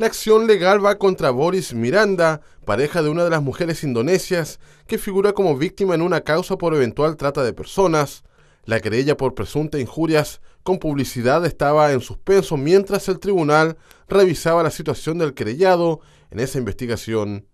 La acción legal va contra Boris Miranda, pareja de una de las mujeres indonesias que figura como víctima en una causa por eventual trata de personas. La querella por presunta injurias con publicidad estaba en suspenso mientras el tribunal revisaba la situación del querellado en esa investigación.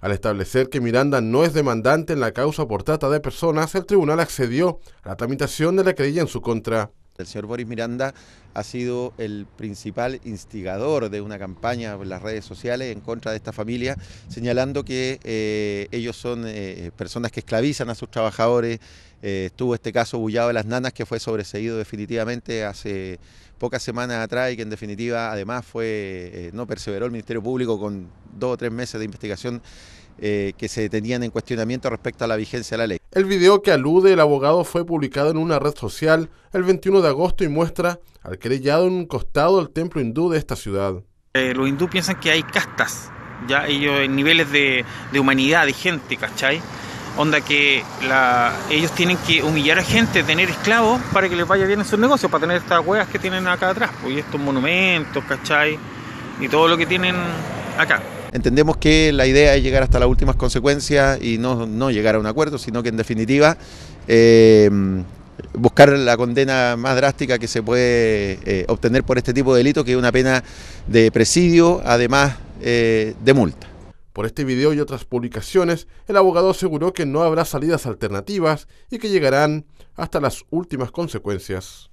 Al establecer que Miranda no es demandante en la causa por trata de personas, el tribunal accedió a la tramitación de la querella en su contra. El señor Boris Miranda ha sido el principal instigador de una campaña en las redes sociales en contra de esta familia, señalando que eh, ellos son eh, personas que esclavizan a sus trabajadores. Eh, estuvo este caso bullado de las nanas que fue sobreseído definitivamente hace pocas semanas atrás y que en definitiva además fue, eh, no perseveró el Ministerio Público con dos o tres meses de investigación eh, que se tenían en cuestionamiento respecto a la vigencia de la ley. El video que alude el abogado fue publicado en una red social el 21 de agosto y muestra al querellado en un costado del templo hindú de esta ciudad. Eh, los hindú piensan que hay castas, ya ellos en niveles de, de humanidad, de gente, ¿cachai? Onda que ellos tienen que humillar a gente, tener esclavos para que les vaya bien en sus negocios, para tener estas huevas que tienen acá atrás, pues, y estos monumentos, ¿cachai? Y todo lo que tienen acá. Entendemos que la idea es llegar hasta las últimas consecuencias y no, llegar a un acuerdo, sino que en definitiva eh, buscar la condena más drástica que se puede eh, obtener por este tipo de delito, que es una pena de presidio, además eh, de multa. Por este video y otras publicaciones, el abogado aseguró que no habrá salidas alternativas y que llegarán hasta las últimas consecuencias.